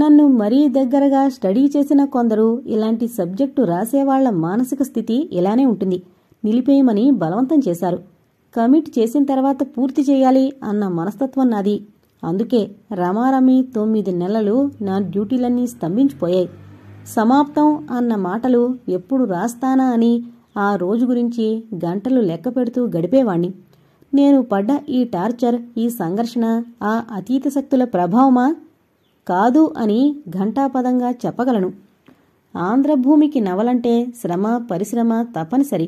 నన్ను మరీ దగ్గరగా స్టడీ చేసిన కొందరు ఇలాంటి సబ్జెక్టు రాసేవాళ్ల మానసిక స్థితి ఇలానే ఉంటుంది నిలిపేయమని బలవంతం చేశారు కమిట్ చేసిన తర్వాత పూర్తి చేయాలి అన్న మనస్తత్వం నాది అందుకే రమారమి తొమ్మిది నెలలు నా డ్యూటీలన్నీ స్తంభించిపోయాయి సమాప్తం అన్న మాటలు ఎప్పుడు రాస్తానా అని ఆ రోజు గురించి గంటలు లెక్క పెడుతూ గడిపేవాణ్ణి నేను పడ్డ ఈ టార్చర్ ఈ సంఘర్షణ ఆ అతీత శక్తుల ప్రభావమా కాదు అని ఘంటాపదంగా చెప్పగలను ఆంధ్రభూమికి నవలంటే శ్రమ పరిశ్రమ తప్పనిసరి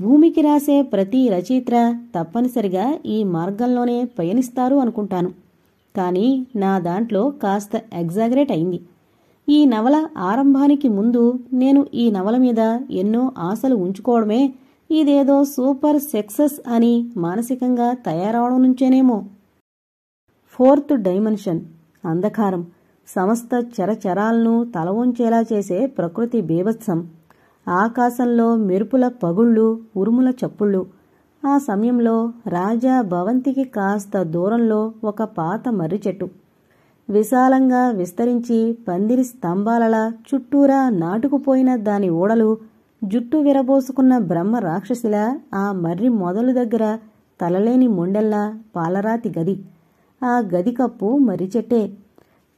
భూమికి రాసే ప్రతి రచయిత్ర తప్పనిసరిగా ఈ మార్గంలోనే పయనిస్తారు అనుకుంటాను కానీ నా దాంట్లో కాస్త ఎగ్జాగరేట్ అయింది ఈ నవల ఆరంభానికి ముందు నేను ఈ నవల మీద ఎన్నో ఆశలు ఉంచుకోవడమే ఇదేదో సూపర్ సక్సెస్ అని మానసికంగా తయారవడం నుంచేనేమో ఫోర్త్ డైమెన్షన్ అంధకారం సమస్త చరచరాలను ఉంచేలా చేసే ప్రకృతి బీభత్సం ఆకాశంలో మెరుపుల పగుళ్ళు ఉరుముల చప్పుళ్ళు ఆ సమయంలో రాజా భవంతికి కాస్త దూరంలో ఒక పాత మర్రి చెట్టు విశాలంగా విస్తరించి పందిరి స్తంభాలలా చుట్టూరా నాటుకుపోయిన దాని ఓడలు జుట్టు విరబోసుకున్న బ్రహ్మ రాక్షసిలా ఆ మర్రి మొదలు దగ్గర తలలేని మొండెల్లా పాలరాతి గది ఆ గది కప్పు మర్రిచెట్టే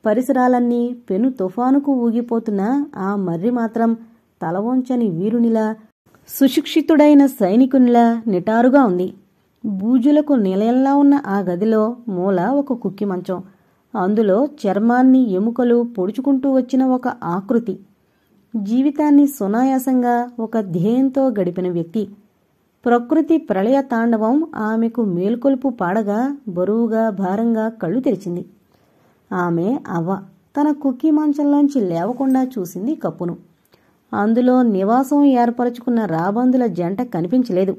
పరిసరాలన్నీ పెను తుఫానుకు ఊగిపోతున్న ఆ మర్రి మాత్రం తలవంచని వీరునిలా సుశిక్షితుడైన సైనికునిలా నిటారుగా ఉంది బూజులకు నిలయంలా ఉన్న ఆ గదిలో మూల ఒక కుక్కి మంచం అందులో చర్మాన్ని ఎముకలు పొడుచుకుంటూ వచ్చిన ఒక ఆకృతి జీవితాన్ని సునాయాసంగా ఒక ధ్యేయంతో గడిపిన వ్యక్తి ప్రకృతి ప్రళయ తాండవం ఆమెకు మేల్కొలుపు పాడగా బరువుగా భారంగా కళ్ళు తెరిచింది ఆమె అవ్వ తన కుక్కీ మంచంలోంచి లేవకుండా చూసింది కప్పును అందులో నివాసం ఏర్పరచుకున్న రాబందుల జంట కనిపించలేదు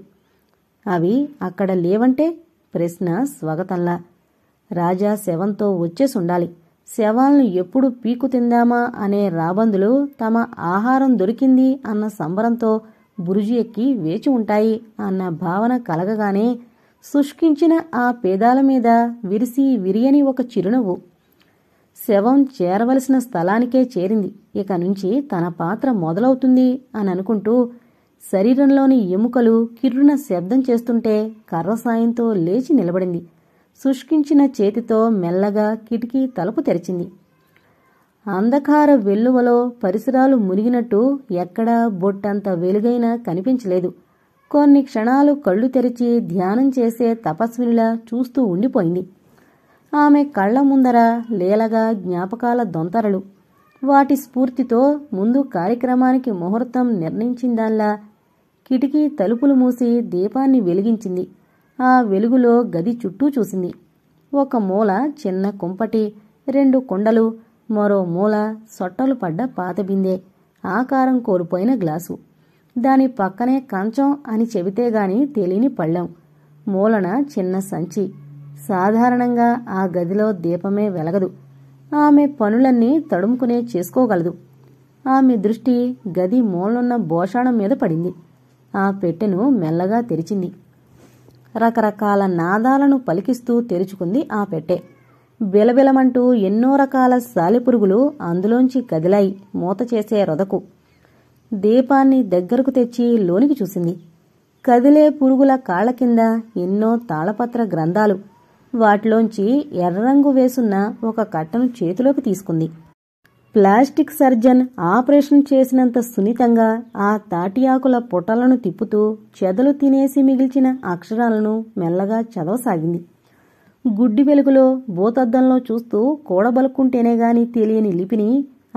అవి అక్కడ లేవంటే ప్రశ్న స్వాగతంలా రాజా శవంతో వచ్చేసుండాలి శవాలను ఎప్పుడు పీకు తిందామా అనే రాబందులు తమ ఆహారం దొరికింది అన్న సంబరంతో బురుజు ఎక్కి వేచి ఉంటాయి అన్న భావన కలగగానే శుష్కించిన ఆ పేదాల మీద విరిసి విరియని ఒక చిరునవ్వు శవం చేరవలసిన స్థలానికే చేరింది ఇక నుంచి తన పాత్ర మొదలవుతుంది అని అనుకుంటూ శరీరంలోని ఎముకలు కిర్రున శబ్దం చేస్తుంటే కర్ర సాయంతో లేచి నిలబడింది శుష్కించిన చేతితో మెల్లగా కిటికీ తలుపు తెరిచింది అంధకార వెల్లువలో పరిసరాలు మునిగినట్టు ఎక్కడా బొట్టంత వెలుగైనా కనిపించలేదు కొన్ని క్షణాలు కళ్ళు తెరిచి ధ్యానం చేసే తపస్వినిలా చూస్తూ ఉండిపోయింది ఆమె కళ్ల ముందర లీలగా జ్ఞాపకాల దొంతరలు వాటి స్ఫూర్తితో ముందు కార్యక్రమానికి ముహూర్తం నిర్ణయించిందాల్లా కిటికీ తలుపులు మూసి దీపాన్ని వెలిగించింది ఆ వెలుగులో గది చుట్టూ చూసింది ఒక మూల చిన్న కుంపటి రెండు కుండలు మరో మూల సొట్టలు పడ్డ పాత బిందె ఆకారం కోల్పోయిన గ్లాసు దాని పక్కనే కంచం అని చెబితే గాని తెలియని పళ్ళెం మూలన చిన్న సంచి సాధారణంగా ఆ గదిలో దీపమే వెలగదు ఆమె పనులన్నీ తడుముకునే చేసుకోగలదు ఆమె దృష్టి గది మూలనున్న భోషాణం మీద పడింది ఆ పెట్టెను మెల్లగా తెరిచింది రకరకాల నాదాలను పలికిస్తూ తెరుచుకుంది ఆ పెట్టె బిలబిలమంటూ ఎన్నో రకాల సాలిపురుగులు అందులోంచి కదిలాయి మూత చేసే రొదకు దీపాన్ని దగ్గరకు తెచ్చి లోనికి చూసింది కదిలే పురుగుల కాళ్ల కింద ఎన్నో తాళపత్ర గ్రంథాలు వాటిలోంచి ఎర్రరంగు వేసున్న ఒక కట్టను చేతిలోకి తీసుకుంది ప్లాస్టిక్ సర్జన్ ఆపరేషన్ చేసినంత సున్నితంగా ఆ తాటియాకుల పుటలను తిప్పుతూ చెదలు తినేసి మిగిల్చిన అక్షరాలను మెల్లగా చదవసాగింది గుడ్డి వెలుగులో భూతద్దంలో చూస్తూ కూడబలుక్కుంటేనే గాని తెలియని లిపిని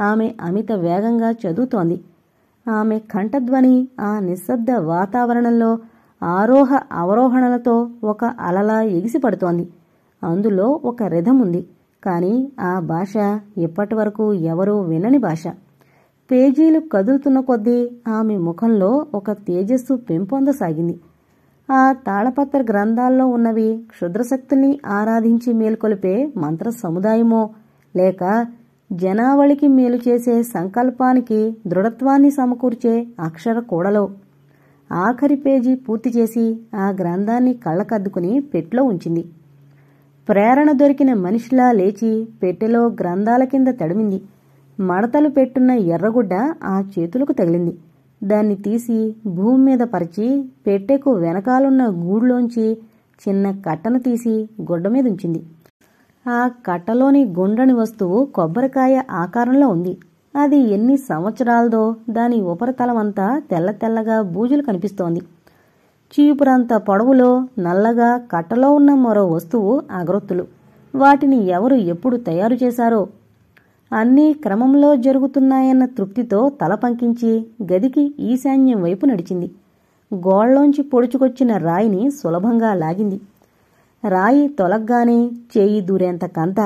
ఆమె అమిత వేగంగా చదువుతోంది ఆమె కంఠధ్వని ఆ నిశ్శబ్ద వాతావరణంలో ఆరోహ అవరోహణలతో ఒక అలలా ఎగిసిపడుతోంది అందులో ఒక రిధం ఉంది కానీ ఆ భాష ఇప్పటి వరకు ఎవరూ వినని భాష పేజీలు కదులుతున్న కొద్దీ ఆమె ముఖంలో ఒక తేజస్సు పెంపొందసాగింది ఆ తాళపత్ర గ్రంథాల్లో ఉన్నవి క్షుద్రశక్తుల్ని ఆరాధించి మేల్కొలిపే మంత్ర సముదాయమో లేక జనావళికి మేలు చేసే సంకల్పానికి దృఢత్వాన్ని సమకూర్చే అక్షర కూడలో ఆఖరి పేజీ పూర్తి చేసి ఆ గ్రంథాన్ని కళ్ళకద్దుకుని పెట్లో ఉంచింది ప్రేరణ దొరికిన మనిషిలా లేచి పెట్టెలో గ్రంథాల కింద తడిమింది మడతలు పెట్టున్న ఎర్రగుడ్డ ఆ చేతులకు తగిలింది దాన్ని తీసి భూమి మీద పరిచి పెట్టెకు వెనకాలన్న గూడులోంచి చిన్న కట్టను తీసి గుడ్డ మీద ఉంచింది ఆ కట్టలోని గుండ్రని వస్తువు కొబ్బరికాయ ఆకారంలో ఉంది అది ఎన్ని సంవత్సరాలదో దాని ఉపరితలమంతా తెల్ల తెల్లగా బూజులు కనిపిస్తోంది చీపురంత పొడవులో నల్లగా కట్టలో ఉన్న మరో వస్తువు అగరొత్తులు వాటిని ఎవరు ఎప్పుడు తయారు చేశారో అన్నీ క్రమంలో జరుగుతున్నాయన్న తృప్తితో తల పంకించి గదికి ఈశాన్యం వైపు నడిచింది గోళ్లోంచి పొడుచుకొచ్చిన రాయిని సులభంగా లాగింది రాయి తొలగ్గానే చేయి దూరేంత కంత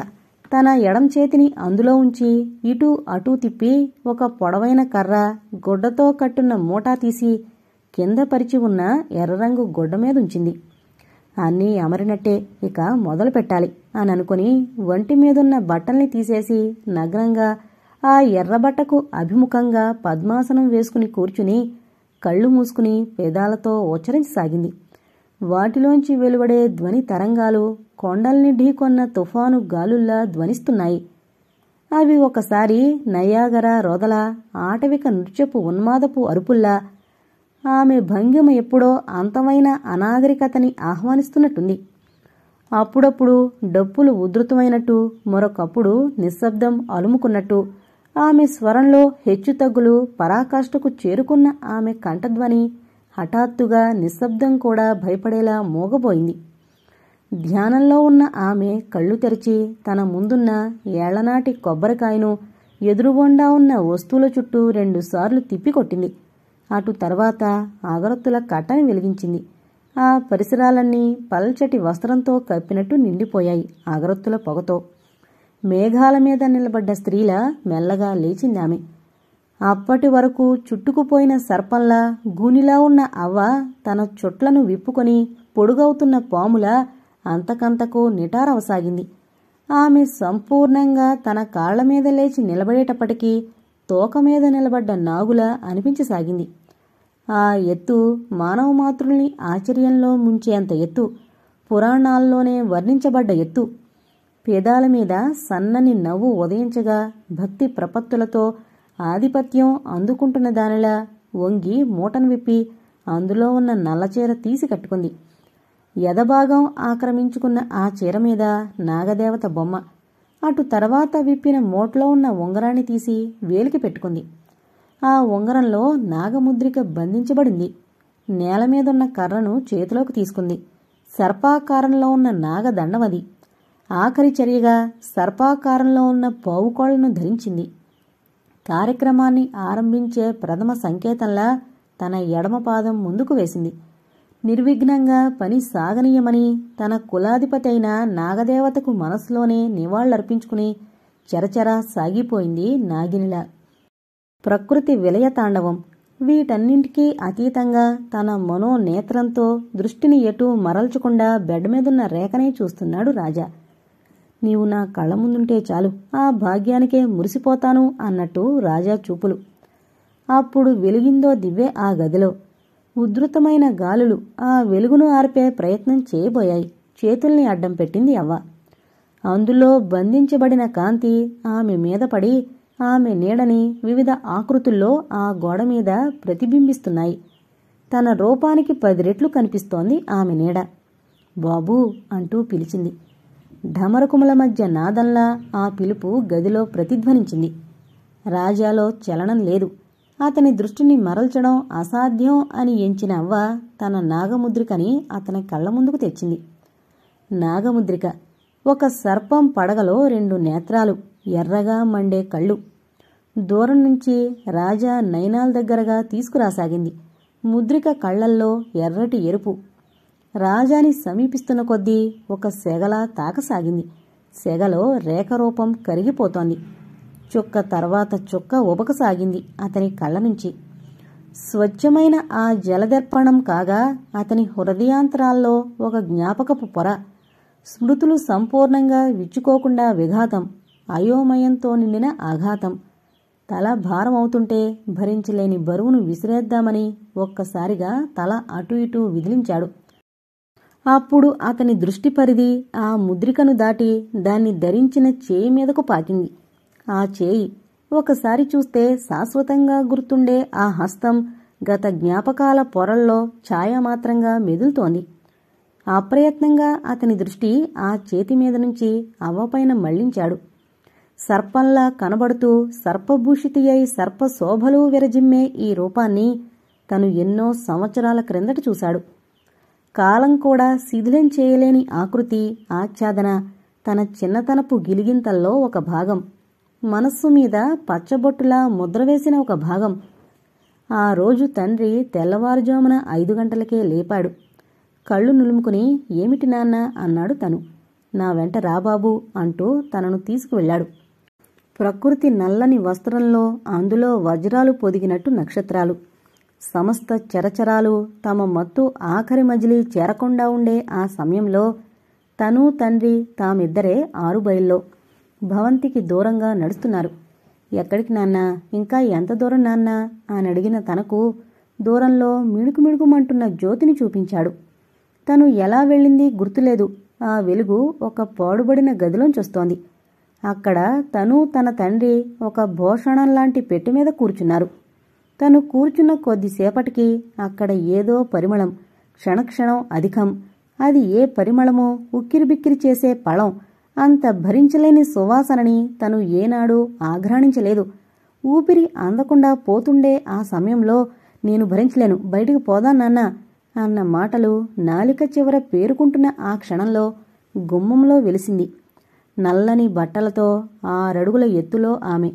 తన ఎడం చేతిని అందులో ఉంచి ఇటు అటు తిప్పి ఒక పొడవైన కర్ర గుడ్డతో కట్టున్న మూటా తీసి కింద పరిచి ఉన్న ఎర్రరంగు గుడ్డ అన్నీ అమరినట్టే ఇక మొదలు పెట్టాలి అని అనుకుని ఒంటి మీదున్న బట్టల్ని తీసేసి నగ్నంగా ఆ ఎర్రబట్టకు అభిముఖంగా పద్మాసనం వేసుకుని కూర్చుని కళ్ళు మూసుకుని పేదాలతో ఉచ్చరించసాగింది వాటిలోంచి వెలువడే ధ్వని తరంగాలు కొండల్ని ఢీకొన్న తుఫాను గాలుల్లా ధ్వనిస్తున్నాయి అవి ఒకసారి నయాగర రొదల ఆటవిక నృత్యపు ఉన్మాదపు అరుపుల్లా ఆమె భంగిమ ఎప్పుడో అంతమైన అనాగరికతని ఆహ్వానిస్తున్నట్టుంది అప్పుడప్పుడు డప్పులు ఉధృతమైనట్టు మరొకప్పుడు నిశ్శబ్దం అలుముకున్నట్టు ఆమె స్వరంలో హెచ్చుతగ్గులు పరాకాష్ఠకు చేరుకున్న ఆమె కంఠధ్వని హఠాత్తుగా నిశ్శబ్దం కూడా భయపడేలా మోగబోయింది ధ్యానంలో ఉన్న ఆమె కళ్ళు తెరిచి తన ముందున్న ఏళ్లనాటి కొబ్బరికాయను ఎదురుగొండా ఉన్న వస్తువుల చుట్టూ రెండుసార్లు తిప్పికొట్టింది అటు తర్వాత ఆగరత్తుల కట్టని వెలిగించింది ఆ పరిసరాలన్నీ పల్చటి వస్త్రంతో కప్పినట్టు నిండిపోయాయి ఆగరత్తుల పొగతో మేఘాల మీద నిలబడ్డ స్త్రీల మెల్లగా లేచిందామె అప్పటి వరకు చుట్టుకుపోయిన సర్పంలా గూనిలా ఉన్న అవ్వ తన చుట్లను విప్పుకొని పొడుగవుతున్న పాముల అంతకంతకు నిటారవసాగింది ఆమె సంపూర్ణంగా తన కాళ్ల మీద లేచి నిలబడేటప్పటికీ తోక మీద నిలబడ్డ నాగులా అనిపించసాగింది ఆ ఎత్తు మానవ మాతృల్ని ఆశ్చర్యంలో ముంచేంత ఎత్తు పురాణాల్లోనే వర్ణించబడ్డ ఎత్తు పేదాల మీద సన్నని నవ్వు ఉదయించగా భక్తి ప్రపత్తులతో ఆధిపత్యం అందుకుంటున్న దానిలా వంగి మూటను విప్పి అందులో ఉన్న నల్లచీర తీసి కట్టుకుంది ఎదభాగం ఆక్రమించుకున్న ఆ చీర మీద నాగదేవత బొమ్మ అటు తర్వాత విప్పిన మోట్లో ఉన్న ఉంగరాన్ని తీసి వేలికి పెట్టుకుంది ఆ ఉంగరంలో నాగముద్రిక బంధించబడింది నేల మీదున్న కర్రను చేతిలోకి తీసుకుంది సర్పాకారంలో ఉన్న నాగదండమది ఆఖరి చర్యగా సర్పాకారంలో ఉన్న పావుకోళ్లను ధరించింది కార్యక్రమాన్ని ఆరంభించే ప్రథమ సంకేతంలా తన ఎడమ పాదం ముందుకు వేసింది నిర్విఘ్నంగా పని సాగనీయమని తన కులాధిపతి అయిన నాగదేవతకు మనసులోనే నివాళులర్పించుకుని చెరచెర సాగిపోయింది నాగినిల ప్రకృతి విలయ తాండవం వీటన్నింటికీ అతీతంగా తన మనోనేత్రంతో దృష్టిని ఎటూ మరల్చకుండా బెడ్ మీదున్న రేఖనే చూస్తున్నాడు రాజా నీవు నా కళ్ళ ముందుంటే చాలు ఆ భాగ్యానికే మురిసిపోతాను అన్నట్టు రాజా చూపులు అప్పుడు వెలిగిందో దివ్వే ఆ గదిలో ఉధృతమైన గాలులు ఆ వెలుగును ఆర్పే ప్రయత్నం చేయబోయాయి చేతుల్ని అడ్డం పెట్టింది అవ్వ అందులో బంధించబడిన కాంతి ఆమె మీద పడి ఆమె నీడని వివిధ ఆకృతుల్లో ఆ గోడ మీద ప్రతిబింబిస్తున్నాయి తన రూపానికి పది రెట్లు కనిపిస్తోంది ఆమె నీడ బాబూ అంటూ పిలిచింది ఢమరకుముల మధ్య నాదంలా ఆ పిలుపు గదిలో ప్రతిధ్వనించింది రాజాలో చలనం లేదు అతని దృష్టిని మరల్చడం అసాధ్యం అని ఎంచిన అవ్వ తన నాగముద్రికని అతని కళ్ళ ముందుకు తెచ్చింది నాగముద్రిక ఒక సర్పం పడగలో రెండు నేత్రాలు ఎర్రగా మండే కళ్ళు దూరం నుంచి రాజా నయనాల దగ్గరగా తీసుకురాసాగింది ముద్రిక కళ్లల్లో ఎర్రటి ఎరుపు రాజాని సమీపిస్తున్న కొద్దీ ఒక సెగలా తాకసాగింది సెగలో రేఖరూపం కరిగిపోతోంది చుక్క తర్వాత చుక్క ఉబకసాగింది అతని కళ్ళ నుంచి స్వచ్ఛమైన ఆ జలదర్పణం కాగా అతని హృదయాంతరాల్లో ఒక జ్ఞాపకపు పొర స్మృతులు సంపూర్ణంగా విచ్చుకోకుండా విఘాతం అయోమయంతో నిండిన ఆఘాతం తల భారం అవుతుంటే భరించలేని బరువును విసిరేద్దామని ఒక్కసారిగా తల అటు ఇటు విదిలించాడు అప్పుడు అతని దృష్టి పరిధి ఆ ముద్రికను దాటి దాన్ని ధరించిన చేయి మీదకు పాకింది ఆ చేయి ఒకసారి చూస్తే శాశ్వతంగా గుర్తుండే ఆ హస్తం గత జ్ఞాపకాల పొరల్లో ఛాయామాత్రంగా మెదులుతోంది అప్రయత్నంగా అతని దృష్టి ఆ చేతి మీద నుంచి అవ్వపైన మళ్లించాడు సర్పంలా కనబడుతూ సర్పభూషితి అయి సర్పశోభలు విరజిమ్మే ఈ రూపాన్ని తను ఎన్నో సంవత్సరాల క్రిందట చూశాడు కాలం కూడా శిథిలం చేయలేని ఆకృతి ఆచ్ఛాదన తన చిన్నతనపు గిలిగింతల్లో ఒక భాగం మనస్సు మీద పచ్చబొట్టులా ముద్రవేసిన ఒక భాగం ఆ రోజు తండ్రి తెల్లవారుజామున ఐదు గంటలకే లేపాడు కళ్ళు నులుముకుని ఏమిటి నాన్న అన్నాడు తను నా వెంట రాబాబు అంటూ తనను తీసుకువెళ్ళాడు ప్రకృతి నల్లని వస్త్రంలో అందులో వజ్రాలు పొదిగినట్టు నక్షత్రాలు సమస్త చరచరాలు తమ మత్తు ఆఖరి మజిలీ చేరకుండా ఉండే ఆ సమయంలో తను తండ్రి తామిద్దరే ఆరు బయల్లో భవంతికి దూరంగా నడుస్తున్నారు ఎక్కడికి నాన్నా ఇంకా ఎంత దూరం నాన్నా అని అడిగిన తనకు దూరంలో మిణుకు మిణుకుమంటున్న జ్యోతిని చూపించాడు తను ఎలా వెళ్ళింది గుర్తులేదు ఆ వెలుగు ఒక పాడుబడిన వస్తోంది అక్కడ తను తన తండ్రి ఒక భోషణం లాంటి పెట్టి మీద కూర్చున్నారు తను కూర్చున్న కొద్దిసేపటికి అక్కడ ఏదో పరిమళం క్షణక్షణం అధికం అది ఏ పరిమళమో ఉక్కిరిబిక్కిరి చేసే పళం అంత భరించలేని సువాసనని తను ఏనాడూ ఆఘ్రాణించలేదు ఊపిరి అందకుండా పోతుండే ఆ సమయంలో నేను భరించలేను బయటికి పోదాన్నాన్న అన్న మాటలు నాలిక చివర పేరుకుంటున్న ఆ క్షణంలో గుమ్మంలో వెలిసింది నల్లని బట్టలతో ఆరడుగుల ఎత్తులో ఆమె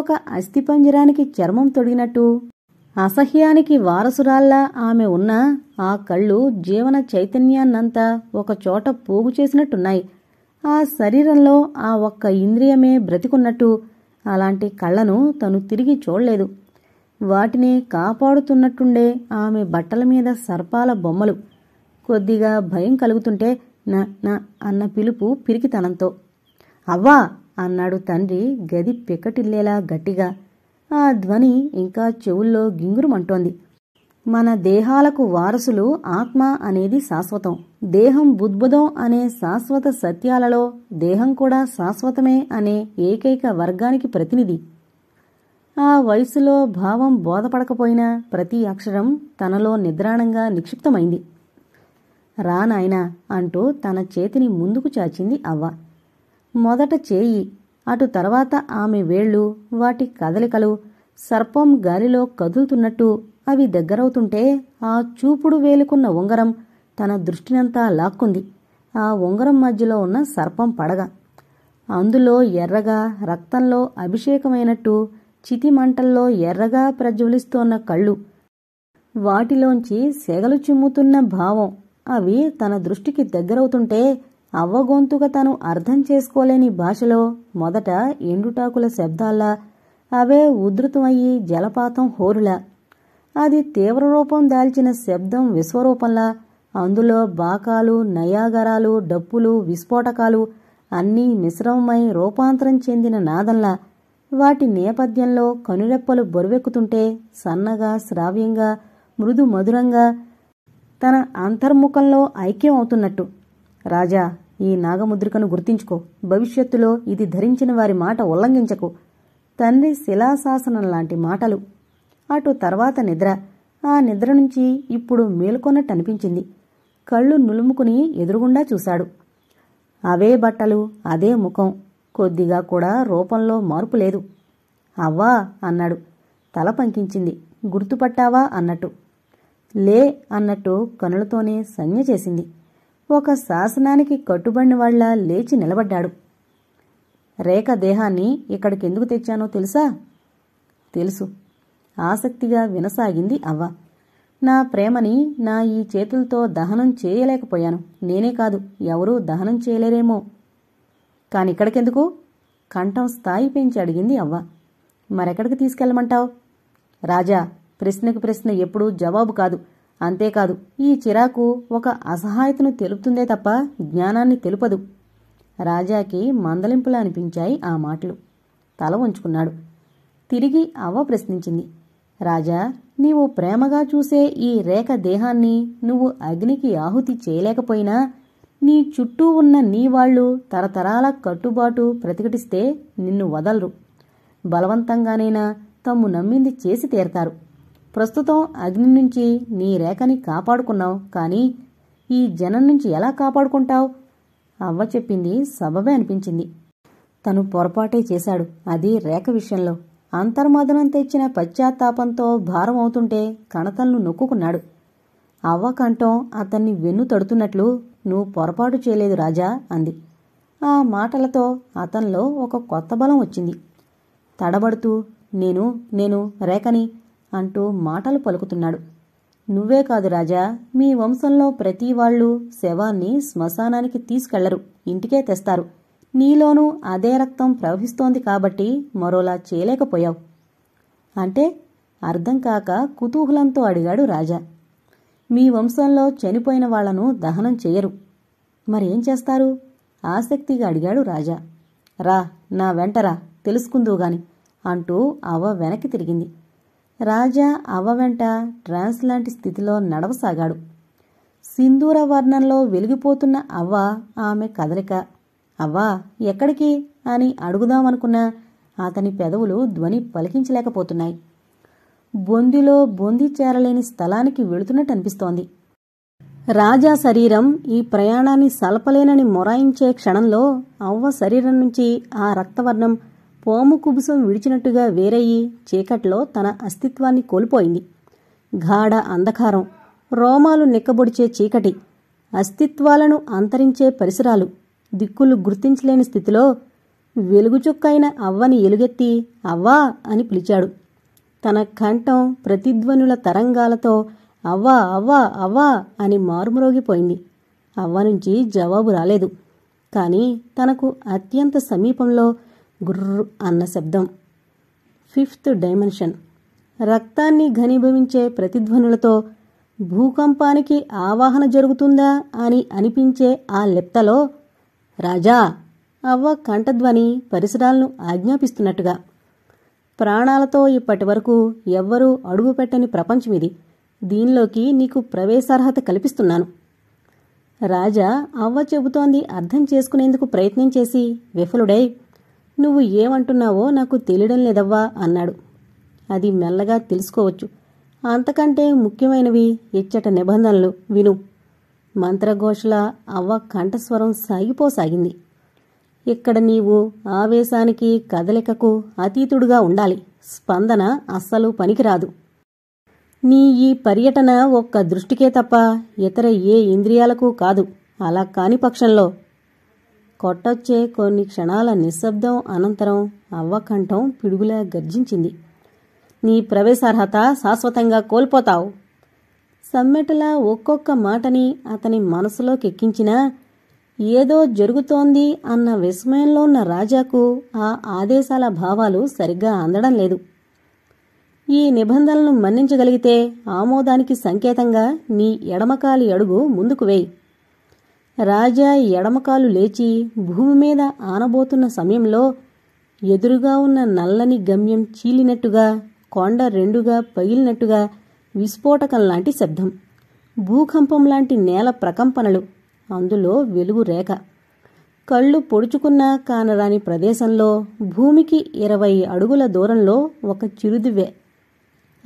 ఒక అస్థిపంజరానికి చర్మం తొడిగినట్టు అసహ్యానికి వారసురాల్లా ఆమె ఉన్న ఆ కళ్ళు జీవన చైతన్యాన్నంతా ఒకచోట పోగు చేసినట్టున్నాయి ఆ శరీరంలో ఆ ఒక్క ఇంద్రియమే బ్రతికున్నట్టు అలాంటి కళ్ళను తను తిరిగి చూడలేదు వాటిని కాపాడుతున్నట్టుండే ఆమె బట్టల మీద సర్పాల బొమ్మలు కొద్దిగా భయం కలుగుతుంటే నా నా అన్న పిలుపు పిరికితనంతో అవ్వా అన్నాడు తండ్రి గది పికటిల్లేలా గట్టిగా ఆ ధ్వని ఇంకా చెవుల్లో గింగురుమంటోంది మన దేహాలకు వారసులు ఆత్మ అనేది శాశ్వతం దేహం బుద్బుదం అనే శాశ్వత సత్యాలలో దేహం కూడా శాశ్వతమే అనే ఏకైక వర్గానికి ప్రతినిధి ఆ వయసులో భావం బోధపడకపోయినా ప్రతి అక్షరం తనలో నిద్రాణంగా నిక్షిప్తమైంది రా నాయనా అంటూ తన చేతిని ముందుకు చాచింది అవ్వ మొదట చేయి అటు తర్వాత ఆమె వేళ్ళు వాటి కదలికలు సర్పం గాలిలో కదులుతున్నట్టు అవి దగ్గరవుతుంటే ఆ చూపుడు వేలుకున్న ఉంగరం తన దృష్టినంతా లాక్కుంది ఆ ఉంగరం మధ్యలో ఉన్న సర్పం పడగ అందులో ఎర్రగా రక్తంలో అభిషేకమైనట్టు చితిమంటల్లో ఎర్రగా ప్రజ్వలిస్తోన్న కళ్ళు వాటిలోంచి సెగలు చిమ్ముతున్న భావం అవి తన దృష్టికి దగ్గరవుతుంటే అవ్వగొంతుగా తను అర్థం చేసుకోలేని భాషలో మొదట ఎండుటాకుల శబ్దాల్లా అవే ఉధృతమయ్యి జలపాతం హోరులా అది తీవ్రరూపం దాల్చిన శబ్దం విశ్వరూపంలా అందులో బాకాలు నయాగరాలు డప్పులు విస్ఫోటకాలు అన్నీ మిశ్రమమై రూపాంతరం చెందిన నాదంలా వాటి నేపథ్యంలో కనురెప్పలు బొరువెక్కుతుంటే సన్నగా శ్రావ్యంగా మృదు మధురంగా తన అంతర్ముఖంలో ఐక్యం అవుతున్నట్టు రాజా ఈ నాగముద్రికను గుర్తించుకో భవిష్యత్తులో ఇది ధరించిన వారి మాట ఉల్లంఘించకు తండ్రి శిలాశాసనం లాంటి మాటలు అటు తర్వాత నిద్ర ఆ నిద్ర నుంచి ఇప్పుడు అనిపించింది కళ్ళు నులుముకుని ఎదురుగుండా చూశాడు అవే బట్టలు అదే ముఖం కొద్దిగా కూడా రూపంలో మార్పు లేదు అవ్వా అన్నాడు తల పంకించింది గుర్తుపట్టావా అన్నట్టు లే అన్నట్టు కనులతోనే సంజ్ఞ చేసింది ఒక శాసనానికి కట్టుబడిన వాళ్ళ లేచి నిలబడ్డాడు రేఖ దేహాన్ని ఇక్కడికెందుకు తెచ్చానో తెలుసా తెలుసు ఆసక్తిగా వినసాగింది అవ్వ నా ప్రేమని నా ఈ చేతులతో దహనం చేయలేకపోయాను నేనే కాదు ఎవరూ దహనం చేయలేరేమో కానిక్కడికెందుకు కంఠం స్థాయి పెంచి అడిగింది అవ్వ మరెక్కడికి తీసుకెళ్ళమంటావు రాజా ప్రశ్నకు ప్రశ్న ఎప్పుడూ జవాబు కాదు అంతేకాదు ఈ చిరాకు ఒక అసహాయతను తెలుపుతుందే తప్ప జ్ఞానాన్ని తెలుపదు రాజాకి మందలింపులా అనిపించాయి ఆ మాటలు తల ఉంచుకున్నాడు తిరిగి అవ్వ ప్రశ్నించింది రాజా నీవు ప్రేమగా చూసే ఈ రేఖ దేహాన్ని నువ్వు అగ్నికి ఆహుతి చేయలేకపోయినా నీ చుట్టూ ఉన్న నీ వాళ్ళు తరతరాల కట్టుబాటు ప్రతిఘటిస్తే నిన్ను వదలరు బలవంతంగానైనా తమ్ము నమ్మింది చేసి తీరతారు ప్రస్తుతం అగ్ని నుంచి నీ రేఖని కాపాడుకున్నావు కానీ ఈ జనం నుంచి ఎలా కాపాడుకుంటావు అవ్వ చెప్పింది సబబే అనిపించింది తను పొరపాటే చేశాడు అది రేఖ విషయంలో అంతర్మదనం తెచ్చిన పశ్చాత్తాపంతో భారం అవుతుంటే కణతలను నొక్కుకున్నాడు అవ్వ కంఠం అతన్ని వెన్ను తడుతున్నట్లు నువ్వు పొరపాటు చేయలేదు రాజా అంది ఆ మాటలతో అతనిలో ఒక కొత్త బలం వచ్చింది తడబడుతూ నేను నేను రేఖని అంటూ మాటలు పలుకుతున్నాడు నువ్వే కాదు రాజా మీ వంశంలో ప్రతి వాళ్ళు శవాన్ని శ్మశానానికి తీసుకెళ్లరు ఇంటికే తెస్తారు నీలోనూ అదే రక్తం ప్రవహిస్తోంది కాబట్టి మరోలా చేయలేకపోయావు అంటే అర్థం కాక కుతూహలంతో అడిగాడు రాజా మీ వంశంలో చనిపోయిన వాళ్లను దహనం చేయరు మరేం చేస్తారు ఆసక్తిగా అడిగాడు రాజా రా నా వెంటరా తెలుసుకుందువుగాని అంటూ అవ్వ వెనక్కి తిరిగింది రాజా అవ్వ వెంట ట్రాన్స్ లాంటి స్థితిలో నడవసాగాడు సింధూర వర్ణంలో వెలిగిపోతున్న అవ్వ ఆమె కదలిక అవ్వా ఎక్కడికి అని అడుగుదామనుకున్నా అతని పెదవులు ధ్వని పలికించలేకపోతున్నాయి బొందిలో బొంది చేరలేని స్థలానికి వెళుతున్నట్టు అనిపిస్తోంది రాజా శరీరం ఈ ప్రయాణాన్ని సలపలేనని మొరాయించే క్షణంలో అవ్వ శరీరం నుంచి ఆ రక్తవర్ణం పోము కుబుసం విడిచినట్టుగా వేరయ్యి చీకట్లో తన అస్తిత్వాన్ని కోల్పోయింది గాఢ అంధకారం రోమాలు నిక్కబొడిచే చీకటి అస్తిత్వాలను అంతరించే పరిసరాలు దిక్కులు గుర్తించలేని స్థితిలో వెలుగుచుక్కైన అవ్వని ఎలుగెత్తి అవ్వా అని పిలిచాడు తన కంఠం ప్రతిధ్వనుల తరంగాలతో అవ్వా అవ్వా అవ్వా అని మారుమ్రోగిపోయింది అవ్వ నుంచి జవాబు రాలేదు కానీ తనకు అత్యంత సమీపంలో గుర్రు అన్న శబ్దం ఫిఫ్త్ డైమెన్షన్ రక్తాన్ని ఘనీభవించే ప్రతిధ్వనులతో భూకంపానికి ఆవాహన జరుగుతుందా అని అనిపించే ఆ లెప్తలో రాజా అవ్వ కంఠధ్వని పరిసరాలను ఆజ్ఞాపిస్తున్నట్టుగా ప్రాణాలతో ఇప్పటి వరకు ఎవ్వరూ అడుగుపెట్టని ప్రపంచమిది దీనిలోకి నీకు ప్రవేశార్హత కల్పిస్తున్నాను రాజా అవ్వ చెబుతోంది అర్థం చేసుకునేందుకు ప్రయత్నం చేసి విఫలుడై నువ్వు ఏమంటున్నావో నాకు తెలియడం లేదవ్వా అన్నాడు అది మెల్లగా తెలుసుకోవచ్చు అంతకంటే ముఖ్యమైనవి ఇచ్చట నిబంధనలు విను మంత్రఘోషల అవ్వ కంఠస్వరం సాగిపోసాగింది ఇక్కడ నీవు ఆవేశానికి కదలికకు అతీతుడుగా ఉండాలి స్పందన అస్సలు పనికిరాదు నీ ఈ పర్యటన ఒక్క దృష్టికే తప్ప ఇతర ఏ ఇంద్రియాలకు కాదు అలా కాని పక్షంలో కొట్టొచ్చే కొన్ని క్షణాల నిశ్శబ్దం అనంతరం అవ్వకంఠం పిడుగులా గర్జించింది నీ ప్రవేశార్హత శాశ్వతంగా కోల్పోతావు సమ్మెటలా ఒక్కొక్క మాటని అతని మనసులోకెక్కించినా ఏదో జరుగుతోంది అన్న విస్మయంలో ఉన్న రాజాకు ఆ ఆదేశాల భావాలు సరిగ్గా అందడం లేదు ఈ నిబంధనలను మన్నించగలిగితే ఆమోదానికి సంకేతంగా నీ ఎడమకాలి అడుగు ముందుకు వేయి రాజా ఎడమకాలు లేచి భూమి మీద ఆనబోతున్న సమయంలో ఎదురుగా ఉన్న నల్లని గమ్యం చీలినట్టుగా కొండ రెండుగా పగిలినట్టుగా విస్ఫోటకం లాంటి శబ్దం భూకంపం లాంటి నేల ప్రకంపనలు అందులో వెలుగు రేఖ కళ్ళు పొడుచుకున్నా కానరాని ప్రదేశంలో భూమికి ఇరవై అడుగుల దూరంలో ఒక చిరుదివ్వె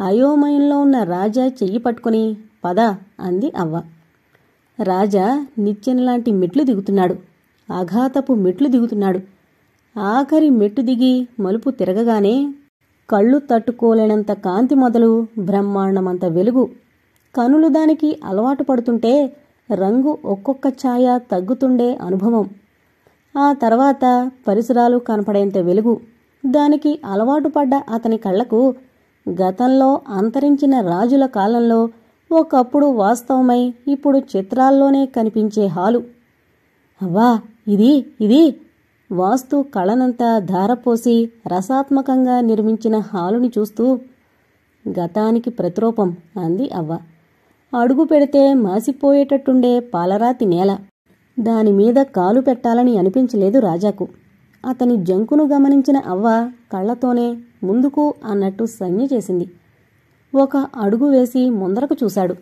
అయోమయంలో ఉన్న రాజా చెయ్యి పట్టుకుని పద అంది అవ్వ రాజా నిచ్చెనలాంటి మెట్లు దిగుతున్నాడు అఘాతపు మెట్లు దిగుతున్నాడు ఆఖరి మెట్టు దిగి మలుపు తిరగగానే కళ్ళు తట్టుకోలేనంత కాంతి మొదలు బ్రహ్మాండమంత వెలుగు కనులు దానికి అలవాటు పడుతుంటే రంగు ఒక్కొక్క ఛాయ తగ్గుతుండే అనుభవం ఆ తర్వాత పరిసరాలు కనపడేంత వెలుగు దానికి అలవాటు పడ్డ అతని కళ్లకు గతంలో అంతరించిన రాజుల కాలంలో ఒకప్పుడు వాస్తవమై ఇప్పుడు చిత్రాల్లోనే కనిపించే హాలు అవ్వా ఇది ఇది వాస్తు కళనంతా ధారపోసి రసాత్మకంగా నిర్మించిన హాలుని చూస్తూ గతానికి ప్రతిరూపం అంది అవ్వ అడుగు పెడితే మాసిపోయేటట్టుండే పాలరాతి నేల దానిమీద కాలు పెట్టాలని అనిపించలేదు రాజాకు అతని జంకును గమనించిన అవ్వ కళ్లతోనే ముందుకు అన్నట్టు సంజ్ఞ చేసింది ఒక అడుగు వేసి ముందరకు చూశాడు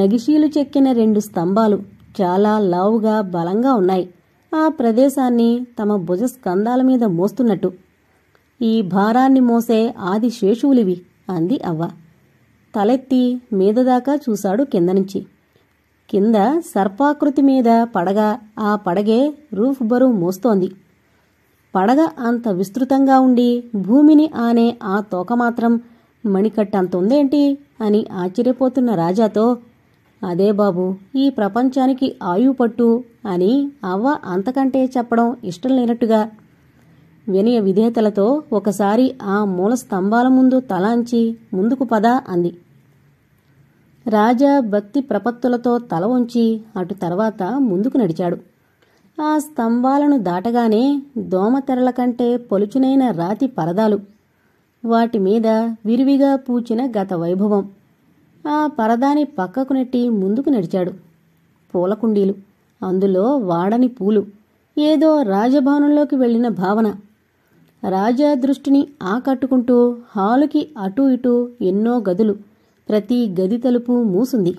నగిషీలు చెక్కిన రెండు స్తంభాలు చాలా లావుగా బలంగా ఉన్నాయి ఆ ప్రదేశాన్ని తమ భుజ మీద మోస్తున్నట్టు ఈ భారాన్ని మోసే ఆది శేషువులివి అంది అవ్వ తలెత్తి మీద దాకా చూశాడు కింద నుంచి కింద సర్పాకృతి మీద పడగ ఆ పడగే రూఫ్ బరువు మోస్తోంది పడగ అంత విస్తృతంగా ఉండి భూమిని ఆనే ఆ తోక మాత్రం మణికట్టంతుందేంటి ఉందేంటి అని ఆశ్చర్యపోతున్న రాజాతో అదే బాబు ఈ ప్రపంచానికి ఆయువు పట్టు అని అవ్వ అంతకంటే చెప్పడం ఇష్టం లేనట్టుగా వినయ విధేతలతో ఒకసారి ఆ మూల స్తంభాల ముందు తలాంచి ముందుకు పద అంది రాజా భక్తి ప్రపత్తులతో తల ఉంచి అటు తర్వాత ముందుకు నడిచాడు ఆ స్తంభాలను దాటగానే దోమతెరల కంటే పొలుచునైన రాతి పరదాలు వాటి మీద విరివిగా పూచిన గత వైభవం ఆ పరదాని పక్కకు నెట్టి ముందుకు నడిచాడు పూలకుండీలు అందులో వాడని పూలు ఏదో రాజభవనంలోకి వెళ్లిన భావన రాజా దృష్టిని ఆకట్టుకుంటూ హాలుకి అటూ ఇటూ ఎన్నో గదులు ప్రతి గది తలుపు మూసింది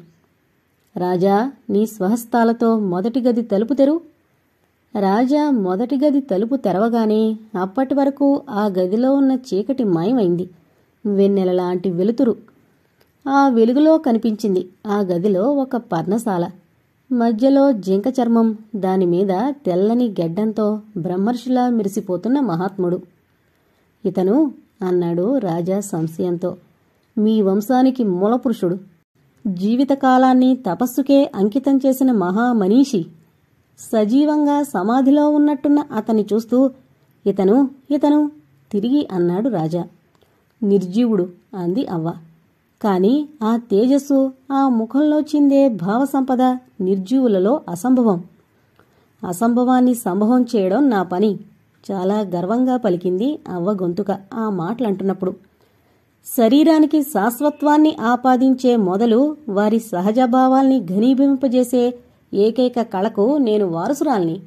రాజా నీ స్వహస్తాలతో మొదటి గది తలుపు తెరు రాజా మొదటి గది తలుపు తెరవగానే అప్పటి వరకు ఆ గదిలో ఉన్న చీకటి మాయమైంది వెన్నెలలాంటి వెలుతురు ఆ వెలుగులో కనిపించింది ఆ గదిలో ఒక పర్ణశాల మధ్యలో జింక చర్మం దానిమీద తెల్లని గెడ్డంతో బ్రహ్మర్షిలా మెరిసిపోతున్న మహాత్ముడు ఇతను అన్నాడు రాజా సంశయంతో మీ వంశానికి మూలపురుషుడు జీవితకాలాన్ని తపస్సుకే అంకితం చేసిన మహామనీషి సజీవంగా సమాధిలో ఉన్నట్టున్న అతన్ని చూస్తూ ఇతను ఇతను తిరిగి అన్నాడు రాజా నిర్జీవుడు అంది అవ్వ కాని ఆ తేజస్సు ఆ ముఖంలో చిందే భావసంపద నిర్జీవులలో అసంభవం అసంభవాన్ని సంభవం చేయడం నా పని చాలా గర్వంగా పలికింది అవ్వ గొంతుక ఆ మాటలంటున్నప్పుడు శరీరానికి శాశ్వత్వాన్ని ఆపాదించే మొదలు వారి సహజ భావాల్ని ఏకైక కళకు నేను వారసురాల్ని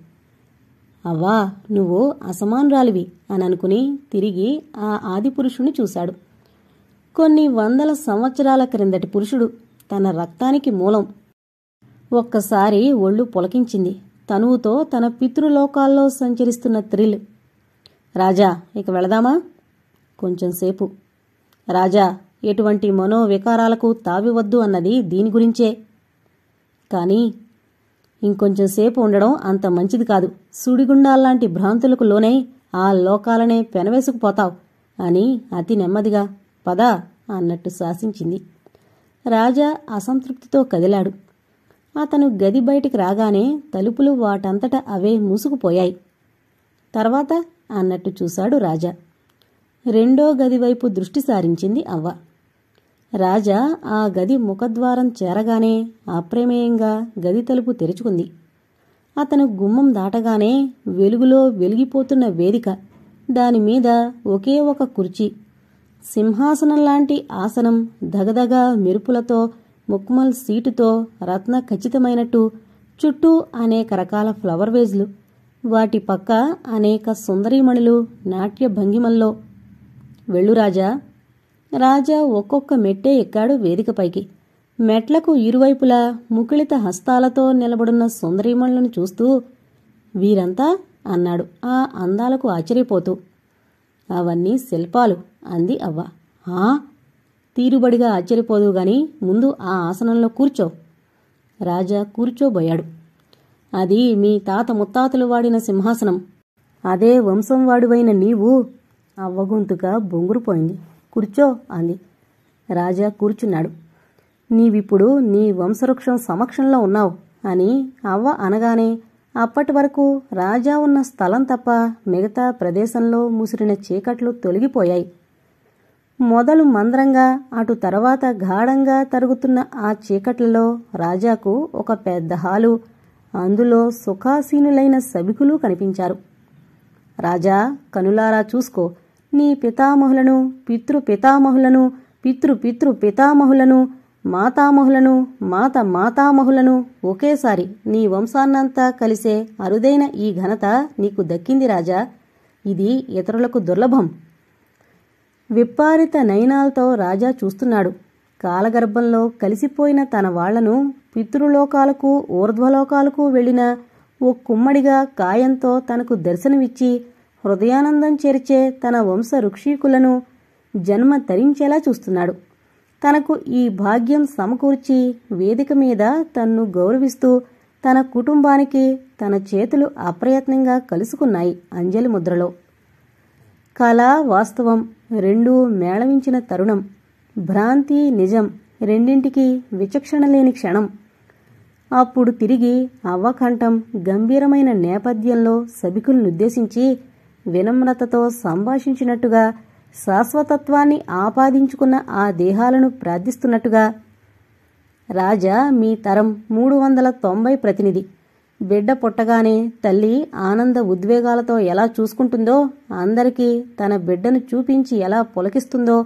అవ్వా నువ్వు అసమానురాలివి అని అనుకుని తిరిగి ఆ ఆదిపురుషుణ్ణి చూశాడు కొన్ని వందల సంవత్సరాల క్రిందటి పురుషుడు తన రక్తానికి మూలం ఒక్కసారి ఒళ్ళు పొలకించింది తనువుతో తన పితృలోకాల్లో సంచరిస్తున్న థ్రిల్ రాజా ఇక వెళదామా కొంచెంసేపు రాజా ఎటువంటి మనోవికారాలకు తావివద్దు అన్నది దీని గురించే కానీ ఇంకొంచెంసేపు ఉండడం అంత మంచిది కాదు సుడిగుండాల్లాంటి భ్రాంతులకు లోనై ఆ లోకాలనే పెనవేసుకుపోతావు అని అతి నెమ్మదిగా పద అన్నట్టు శాసించింది రాజా అసంతృప్తితో కదిలాడు అతను గది బయటికి రాగానే తలుపులు వాటంతట అవే మూసుకుపోయాయి తర్వాత అన్నట్టు చూశాడు రాజా రెండో గది వైపు దృష్టి సారించింది అవ్వ రాజా ఆ గది ముఖద్వారం చేరగానే అప్రమేయంగా గది తలుపు తెరుచుకుంది అతను గుమ్మం దాటగానే వెలుగులో వెలిగిపోతున్న వేదిక దానిమీద ఒకే ఒక కుర్చీ సింహాసనం లాంటి ఆసనం దగదగ మెరుపులతో ముక్మల్ సీటుతో రత్న ఖచ్చితమైనట్టు చుట్టూ అనేక రకాల ఫ్లవర్ వేజ్లు వాటి పక్క అనేక సుందరీమణులు నాట్య భంగిమల్లో వెళ్ళురాజా రాజా రాజా ఒక్కొక్క మెట్టే ఎక్కాడు వేదికపైకి మెట్లకు ఇరువైపులా ముకిళిత హస్తాలతో నిలబడున్న సుందరీమణులను చూస్తూ వీరంతా అన్నాడు ఆ అందాలకు ఆశ్చర్యపోతూ అవన్నీ శిల్పాలు అంది అవ్వ ఆ తీరుబడిగా ఆశ్చర్యపోదు గాని ముందు ఆ ఆసనంలో కూర్చో రాజా కూర్చోబోయాడు అది మీ తాత ముత్తాతలు వాడిన సింహాసనం అదే వంశం వాడువైన నీవు అవ్వగొంతుగా బొంగురుపోయింది కూర్చో అంది రాజా కూర్చున్నాడు నీవిప్పుడు నీ వంశవృక్షం సమక్షంలో ఉన్నావు అని అవ్వ అనగానే అప్పటి వరకు రాజా ఉన్న స్థలం తప్ప మిగతా ప్రదేశంలో ముసిరిన చీకట్లు తొలగిపోయాయి మొదలు మంద్రంగా అటు తర్వాత గాఢంగా తరుగుతున్న ఆ చీకట్లలో రాజాకు ఒక పెద్ద హాలు అందులో సుఖాసీనులైన సభికులు కనిపించారు రాజా కనులారా చూసుకో నీ పితామహులను పితృపితామహులను పితృపితృ పితామహులను మాతామహులను మాత మాతామహులను ఒకేసారి నీ వంశాన్నంతా కలిసే అరుదైన ఈ ఘనత నీకు దక్కింది రాజా ఇది ఇతరులకు దుర్లభం విపారిత నయనాలతో రాజా చూస్తున్నాడు కాలగర్భంలో కలిసిపోయిన తన వాళ్లను పితృలోకాలకు ఊర్ధ్వలోకాలకు వెళ్లిన ఓ కుమ్మడిగా కాయంతో తనకు దర్శనమిచ్చి హృదయానందం చేర్చే తన వంశ రుక్షీకులను జన్మ తరించేలా చూస్తున్నాడు తనకు ఈ భాగ్యం సమకూర్చి వేదిక మీద తన్ను గౌరవిస్తూ తన కుటుంబానికి తన చేతులు అప్రయత్నంగా కలుసుకున్నాయి అంజలి ముద్రలో కళ వాస్తవం రెండూ మేళవించిన తరుణం భ్రాంతి నిజం రెండింటికి విచక్షణ లేని క్షణం అప్పుడు తిరిగి అవ్వకంఠం గంభీరమైన నేపథ్యంలో సభికులనుద్దేశించి వినమ్రతతో సంభాషించినట్టుగా శాశ్వతత్వాన్ని ఆపాదించుకున్న ఆ దేహాలను ప్రార్థిస్తున్నట్టుగా రాజా మీ తరం మూడు వందల తొంభై ప్రతినిధి బిడ్డ పుట్టగానే తల్లి ఆనంద ఉద్వేగాలతో ఎలా చూసుకుంటుందో అందరికీ తన బిడ్డను చూపించి ఎలా పులకిస్తుందో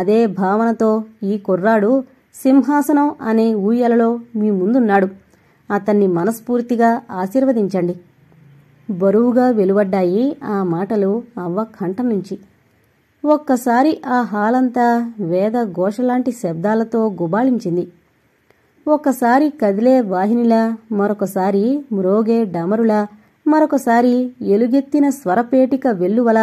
అదే భావనతో ఈ కుర్రాడు సింహాసనం అనే ఊయలలో మీ ముందున్నాడు అతన్ని మనస్ఫూర్తిగా ఆశీర్వదించండి బరువుగా వెలువడ్డాయి ఆ మాటలు అవ్వ కంఠం నుంచి ఒక్కసారి ఆ హాలంతా వేద ఘోషలాంటి శబ్దాలతో గుబాళించింది ఒక్కసారి కదిలే వాహినిలా మరొకసారి మ్రోగే డమరులా మరొకసారి ఎలుగెత్తిన స్వరపేటిక వెల్లువల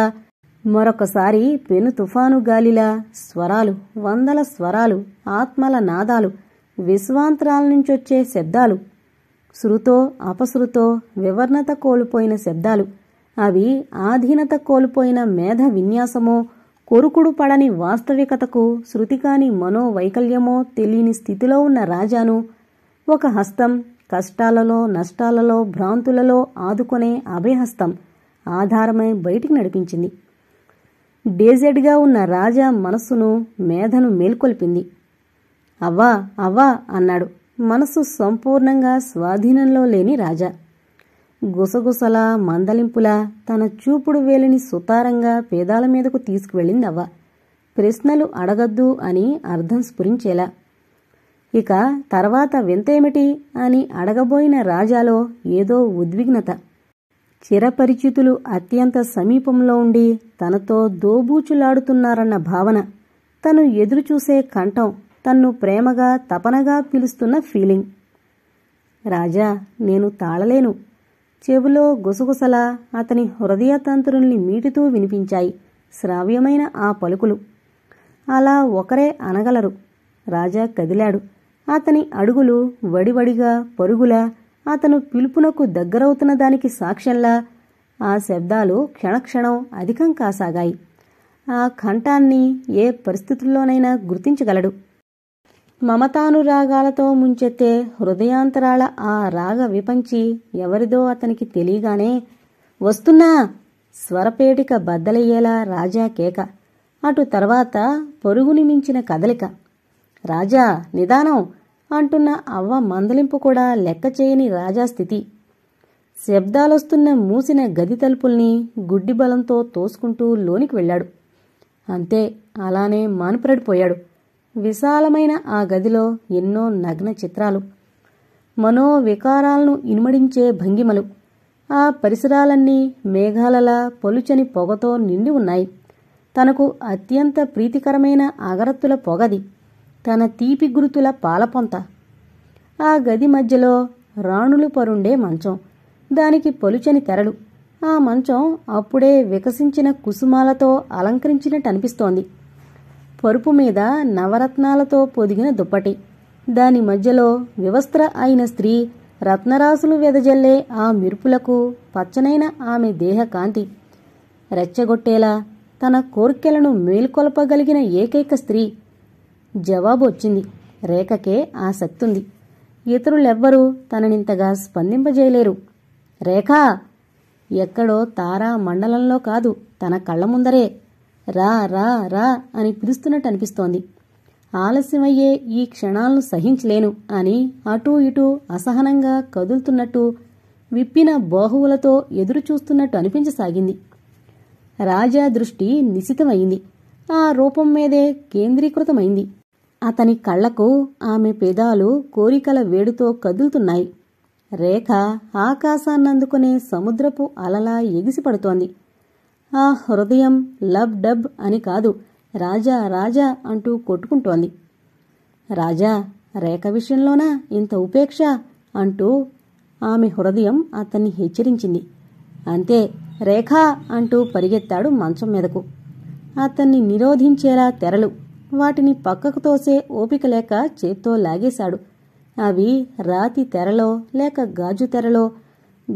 మరొకసారి పెను తుఫాను గాలిలా స్వరాలు వందల స్వరాలు ఆత్మల నాదాలు విశ్వాంతరాల నుంచొచ్చే శబ్దాలు శృతో అపశృతో వివర్ణత కోల్పోయిన శబ్దాలు అవి ఆధీనత కోల్పోయిన మేధ విన్యాసమో కొరుకుడు పడని వాస్తవికతకు శృతికాని మనోవైకల్యమో తెలియని స్థితిలో ఉన్న రాజాను ఒక హస్తం కష్టాలలో నష్టాలలో భ్రాంతులలో ఆదుకునే అభయహస్తం ఆధారమై బయటికి నడిపించింది డేజెడ్గా ఉన్న రాజా మనస్సును మేధను మేల్కొల్పింది అవ్వా అవ్వా అన్నాడు మనస్సు సంపూర్ణంగా స్వాధీనంలో లేని రాజా గుసగుసలా మందలింపులా తన చూపుడు వేలిని సుతారంగా పేదాల మీదకు తీసుకువెళ్ళిందవ్వ ప్రశ్నలు అడగద్దు అని అర్థం స్ఫురించేలా ఇక తర్వాత వింతేమిటి అని అడగబోయిన రాజాలో ఏదో ఉద్విగ్నత చిరపరిచితులు అత్యంత సమీపంలో ఉండి తనతో దోబూచులాడుతున్నారన్న భావన తను ఎదురుచూసే కంఠం తన్ను ప్రేమగా తపనగా పిలుస్తున్న ఫీలింగ్ రాజా నేను తాళలేను చెవులో గుసగుసల అతని తంతుల్ని మీటుతూ వినిపించాయి శ్రావ్యమైన ఆ పలుకులు అలా ఒకరే అనగలరు రాజా కదిలాడు అతని అడుగులు వడివడిగా పరుగులా అతను పిలుపునకు దగ్గరవుతున్న దానికి సాక్ష్యంలా ఆ శబ్దాలు క్షణక్షణం అధికం కాసాగాయి ఆ కంఠాన్ని ఏ పరిస్థితుల్లోనైనా గుర్తించగలడు మమతానురాగాలతో ముంచెత్తే హృదయాంతరాల ఆ రాగ విపంచి ఎవరిదో అతనికి తెలియగానే వస్తున్నా స్వరపేటిక బద్దలయ్యేలా రాజా కేక అటు తర్వాత పొరుగుని మించిన కదలిక రాజా నిదానం అంటున్న అవ్వ మందలింపు కూడా లెక్క చేయని రాజా స్థితి శబ్దాలొస్తున్న మూసిన గది తలుపుల్ని గుడ్డి బలంతో తోసుకుంటూ లోనికి వెళ్ళాడు అంతే అలానే మానుపరడిపోయాడు విశాలమైన ఆ గదిలో ఎన్నో నగ్న చిత్రాలు మనోవికారాలను ఇనుమడించే భంగిమలు ఆ పరిసరాలన్నీ మేఘాలలా పొలుచని పొగతో నిండి ఉన్నాయి తనకు అత్యంత ప్రీతికరమైన అగరత్తుల పొగది తన తీపి గురుతుల పాలపొంత ఆ గది మధ్యలో రాణులు పరుండే మంచం దానికి పొలుచని తెరలు ఆ మంచం అప్పుడే వికసించిన కుసుమాలతో అలంకరించినట్టు అనిపిస్తోంది పరుపు మీద నవరత్నాలతో పొదిగిన దుప్పటి దాని మధ్యలో వివస్త్ర అయిన స్త్రీ రత్నరాసులు వెదజల్లే ఆ మిరుపులకు పచ్చనైన ఆమె దేహకాంతి రెచ్చగొట్టేలా తన కోర్కెలను మేల్కొల్పగలిగిన ఏకైక స్త్రీ జవాబు వచ్చింది రేఖకే ఆ శక్తుంది ఇతరులెవ్వరూ తననింతగా స్పందింపజేయలేరు రేఖా ఎక్కడో తారా మండలంలో కాదు తన కళ్ళ ముందరే రా రా రా అని పిలుస్తున్నట్టు అనిపిస్తోంది ఆలస్యమయ్యే ఈ క్షణాలను సహించలేను అని అటూ ఇటూ అసహనంగా కదులుతున్నట్టు విప్పిన బాహువులతో ఎదురుచూస్తున్నట్టు అనిపించసాగింది రాజా దృష్టి నిశితమైంది ఆ రూపం మీదే కేంద్రీకృతమైంది అతని కళ్లకు ఆమె పెదాలు కోరికల వేడుతో కదులుతున్నాయి రేఖ ఆకాశాన్నందుకునే సముద్రపు అలలా ఎగిసిపడుతోంది ఆ హృదయం లబ్ డబ్ అని కాదు రాజా రాజా అంటూ కొట్టుకుంటోంది రాజా రేఖ విషయంలోనా ఇంత ఉపేక్ష అంటూ ఆమె హృదయం అతన్ని హెచ్చరించింది అంతే రేఖ అంటూ పరిగెత్తాడు మంచం మీదకు అతన్ని నిరోధించేలా తెరలు వాటిని పక్కకు తోసే ఓపిక లేక చేత్తో లాగేశాడు అవి రాతి తెరలో లేక గాజు తెరలో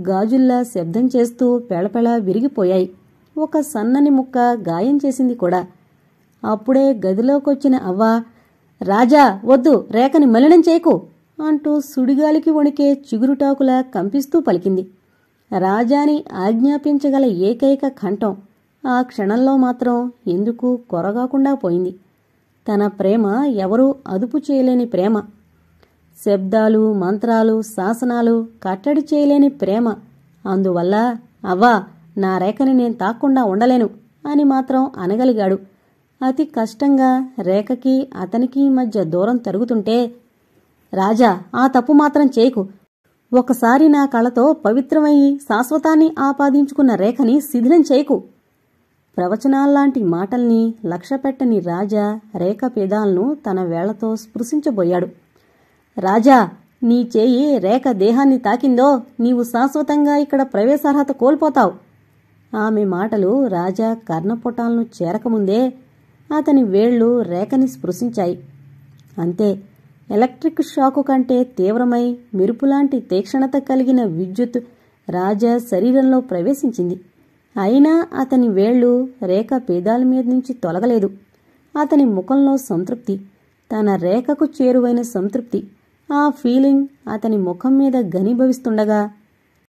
గాజుల్లా శబ్దం చేస్తూ పెళపెళ విరిగిపోయాయి ఒక సన్నని ముక్క గాయం చేసింది కూడా అప్పుడే గదిలోకొచ్చిన అవ్వ రాజా వద్దు రేఖని మలినం చేయకు అంటూ సుడిగాలికి వణికే చిగురుటాకులా కంపిస్తూ పలికింది రాజాని ఆజ్ఞాపించగల ఏకైక కంఠం ఆ క్షణంలో మాత్రం ఎందుకు కొరగాకుండా పోయింది తన ప్రేమ ఎవరూ అదుపు చేయలేని ప్రేమ శబ్దాలు మంత్రాలు శాసనాలు కట్టడి చేయలేని ప్రేమ అందువల్ల అవ్వా నా రేఖని నేను తాక్కుండా ఉండలేను అని మాత్రం అనగలిగాడు అతి కష్టంగా రేఖకి అతనికి మధ్య దూరం తరుగుతుంటే రాజా ఆ తప్పు మాత్రం చేయకు ఒకసారి నా కళతో పవిత్రమయ్యి శాశ్వతాన్ని ఆపాదించుకున్న రేఖని శిథిలం చేయకు ప్రవచనాల్లాంటి మాటల్ని లక్ష్యపెట్టని రాజా రేఖ పేదాలను తన వేళతో స్పృశించబోయాడు రాజా నీ చేయి రేఖ దేహాన్ని తాకిందో నీవు శాశ్వతంగా ఇక్కడ ప్రవేశార్హత కోల్పోతావు ఆమె మాటలు రాజా కర్ణపుటాలను చేరకముందే అతని వేళ్లు రేఖని స్పృశించాయి అంతే ఎలక్ట్రిక్ షాకు కంటే తీవ్రమై మెరుపులాంటి తీక్షణత కలిగిన విద్యుత్ రాజా శరీరంలో ప్రవేశించింది అయినా అతని వేళ్లు రేఖ పేదాల మీద నుంచి తొలగలేదు అతని ముఖంలో సంతృప్తి తన రేఖకు చేరువైన సంతృప్తి ఆ ఫీలింగ్ అతని ముఖం మీద ఘనీభవిస్తుండగా